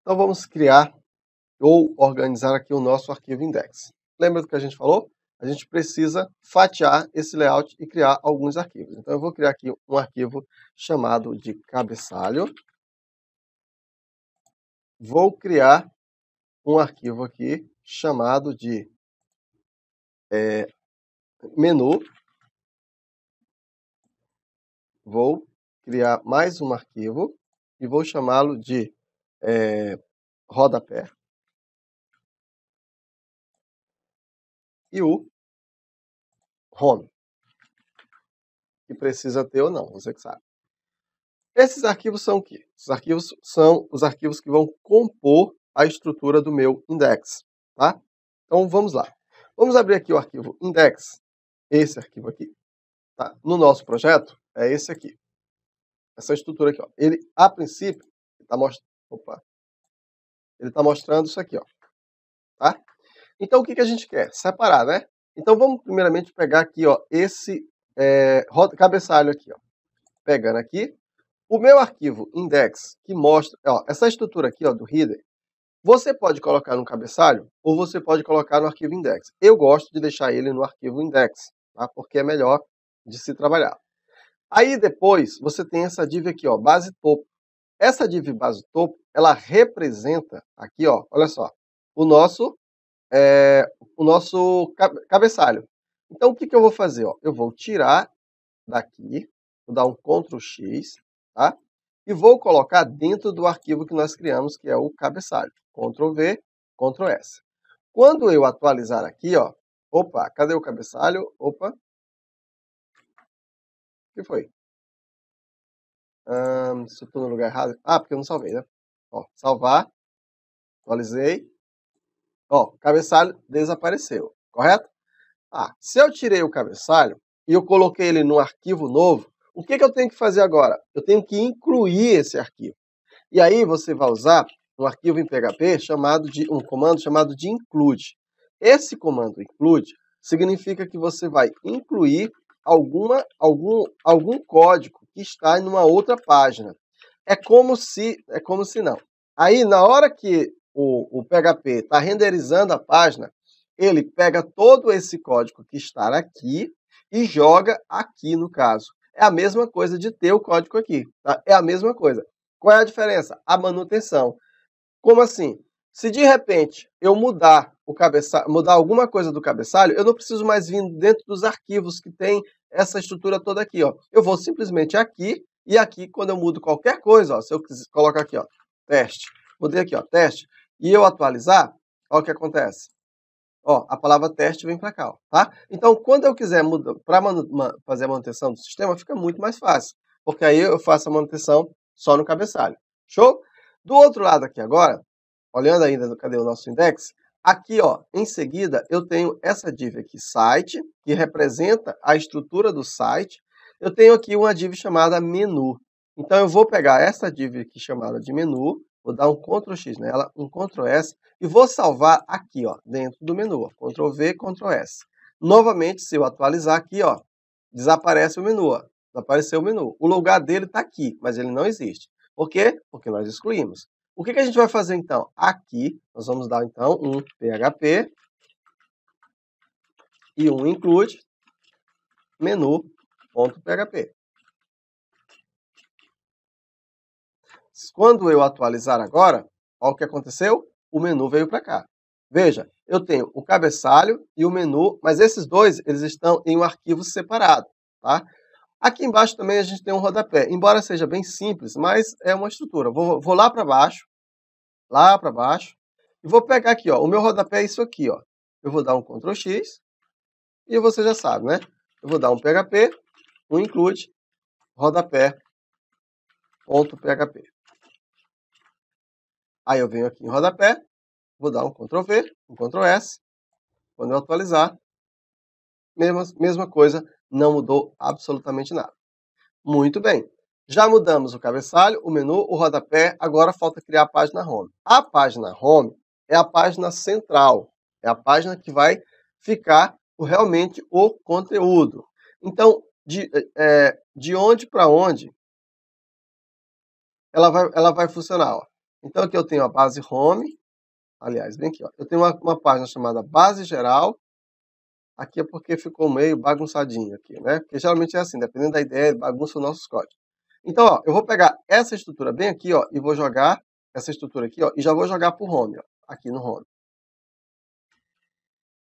Então vamos criar ou organizar aqui o nosso arquivo index. Lembra do que a gente falou? A gente precisa fatiar esse layout e criar alguns arquivos. Então eu vou criar aqui um arquivo chamado de cabeçalho. Vou criar um arquivo aqui chamado de é, menu. Vou criar mais um arquivo e vou chamá-lo de é, eh, rodapé. E o home, que precisa ter ou não, você que sabe. Esses arquivos são o quê? Esses arquivos são os arquivos que vão compor a estrutura do meu index, tá? Então vamos lá. Vamos abrir aqui o arquivo index, esse arquivo aqui, tá? No nosso projeto é esse aqui, essa estrutura aqui, ó. Ele a princípio está mostrando Opa. Ele está mostrando isso aqui, ó. Tá? Então, o que, que a gente quer? Separar, né? Então, vamos primeiramente pegar aqui, ó, esse é, cabeçalho aqui, ó. Pegando aqui. O meu arquivo index, que mostra, ó, essa estrutura aqui, ó, do header, você pode colocar no cabeçalho ou você pode colocar no arquivo index. Eu gosto de deixar ele no arquivo index, tá? Porque é melhor de se trabalhar. Aí depois você tem essa div aqui, ó, base topo. Essa div base topo, ela representa aqui, ó, olha só, o nosso é, o nosso cabeçalho. Então, o que, que eu vou fazer? Ó? Eu vou tirar daqui, vou dar um Ctrl X, tá? E vou colocar dentro do arquivo que nós criamos, que é o cabeçalho. Ctrl V, Ctrl S. Quando eu atualizar aqui, ó, opa, cadê o cabeçalho? Opa, o que foi? Um, se eu tô no lugar errado. Ah, porque eu não salvei, né? Ó, salvar. Atualizei. Ó, o cabeçalho desapareceu, correto? Ah, se eu tirei o cabeçalho e eu coloquei ele num arquivo novo, o que, que eu tenho que fazer agora? Eu tenho que incluir esse arquivo. E aí você vai usar um arquivo em PHP chamado de um comando chamado de include. Esse comando include significa que você vai incluir alguma algum algum código que está em uma outra página. É como se, é como se não. Aí, na hora que o, o PHP está renderizando a página, ele pega todo esse código que está aqui e joga aqui no caso. É a mesma coisa de ter o código aqui, tá? É a mesma coisa. Qual é a diferença? A manutenção. Como assim? Se de repente eu mudar o cabeçalho, mudar alguma coisa do cabeçalho, eu não preciso mais vir dentro dos arquivos que tem essa estrutura toda aqui, ó. Eu vou simplesmente aqui e aqui, quando eu mudo qualquer coisa, ó, se eu colocar aqui, ó, teste, mudei aqui, ó, teste, e eu atualizar, ó o que acontece. Ó, a palavra teste vem para cá, ó, tá? Então, quando eu quiser para fazer a manutenção do sistema, fica muito mais fácil, porque aí eu faço a manutenção só no cabeçalho. Show? Do outro lado aqui agora, olhando ainda, cadê o nosso index? Aqui, ó, em seguida, eu tenho essa div aqui, site, que representa a estrutura do site, eu tenho aqui uma div chamada menu. Então eu vou pegar essa div aqui chamada de menu, vou dar um Ctrl X nela, um Ctrl S e vou salvar aqui, ó, dentro do menu, ó, Ctrl V, Ctrl S. Novamente, se eu atualizar aqui, ó, desaparece o menu, ó, desapareceu o menu. O lugar dele está aqui, mas ele não existe. Por quê? Porque nós excluímos. O que, que a gente vai fazer então? Aqui, nós vamos dar então um PHP e um include menu.php. Quando eu atualizar agora, olha o que aconteceu, o menu veio para cá. Veja, eu tenho o cabeçalho e o menu, mas esses dois eles estão em um arquivo separado. Tá? Aqui embaixo também a gente tem um rodapé, embora seja bem simples, mas é uma estrutura. Vou, vou lá para baixo, lá para baixo, e vou pegar aqui, ó, o meu rodapé é isso aqui. Ó. Eu vou dar um Ctrl X, e você já sabe, né? Eu vou dar um PHP, um include, rodapé, ponto PHP. Aí eu venho aqui em rodapé, vou dar um Ctrl V, um Ctrl S. Quando eu atualizar, mesma, mesma coisa, não mudou absolutamente nada. Muito bem. Já mudamos o cabeçalho, o menu, o rodapé, agora falta criar a página home. A página home é a página central, é a página que vai ficar realmente o conteúdo. Então, de, é, é de onde para onde ela vai, ela vai funcionar. Ó. Então, aqui eu tenho a base home, aliás, bem aqui, ó, eu tenho uma, uma página chamada base geral, aqui é porque ficou meio bagunçadinho aqui, né? Porque geralmente é assim, dependendo da ideia, bagunça o nosso código Então, ó, eu vou pegar essa estrutura bem aqui, ó, e vou jogar essa estrutura aqui, ó, e já vou jogar para o home, ó, aqui no home.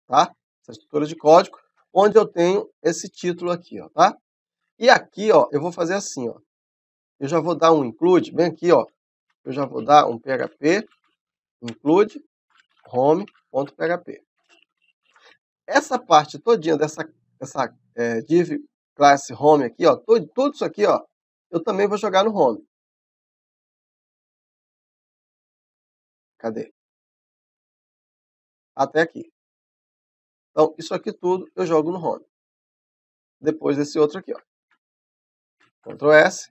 Tá? essa estrutura de código, onde eu tenho esse título aqui, ó, tá? E aqui, ó, eu vou fazer assim, ó. Eu já vou dar um include, bem aqui, ó. Eu já vou dar um PHP include home.php. Essa parte todinha dessa, dessa é, div class home aqui, ó, todo, tudo isso aqui, ó, eu também vou jogar no home. Cadê? Até aqui. Então, isso aqui tudo eu jogo no home. Depois desse outro aqui, ó. Ctrl S,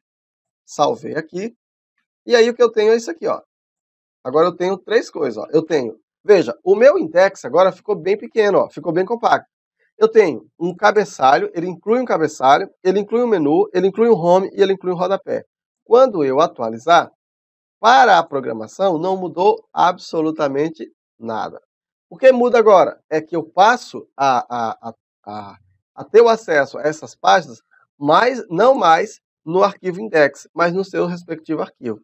salvei aqui. E aí o que eu tenho é isso aqui, ó. Agora eu tenho três coisas, ó. Eu tenho, veja, o meu index agora ficou bem pequeno, ó, ficou bem compacto. Eu tenho um cabeçalho, ele inclui um cabeçalho, ele inclui um menu, ele inclui um home e ele inclui um rodapé. Quando eu atualizar, para a programação não mudou absolutamente nada. O que muda agora é que eu passo a, a, a, a ter o acesso a essas páginas, mas não mais no arquivo index, mas no seu respectivo arquivo.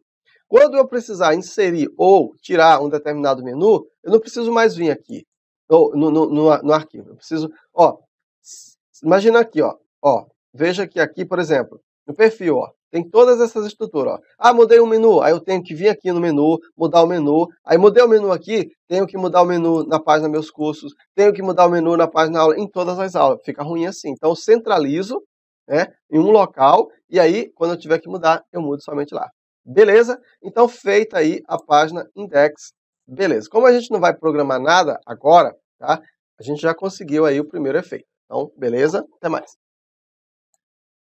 Quando eu precisar inserir ou tirar um determinado menu, eu não preciso mais vir aqui no, no, no, no arquivo. Eu preciso, ó, imagina aqui, ó, ó, veja que aqui, por exemplo, no perfil, ó, tem todas essas estruturas. Ó. Ah, mudei o menu. Aí eu tenho que vir aqui no menu, mudar o menu. Aí mudei o menu aqui, tenho que mudar o menu na página Meus Cursos. Tenho que mudar o menu na página aula, em todas as aulas. Fica ruim assim. Então, eu centralizo né, em um local. E aí, quando eu tiver que mudar, eu mudo somente lá. Beleza? Então, feita aí a página index. Beleza. Como a gente não vai programar nada agora, tá? A gente já conseguiu aí o primeiro efeito. Então, beleza? Até mais.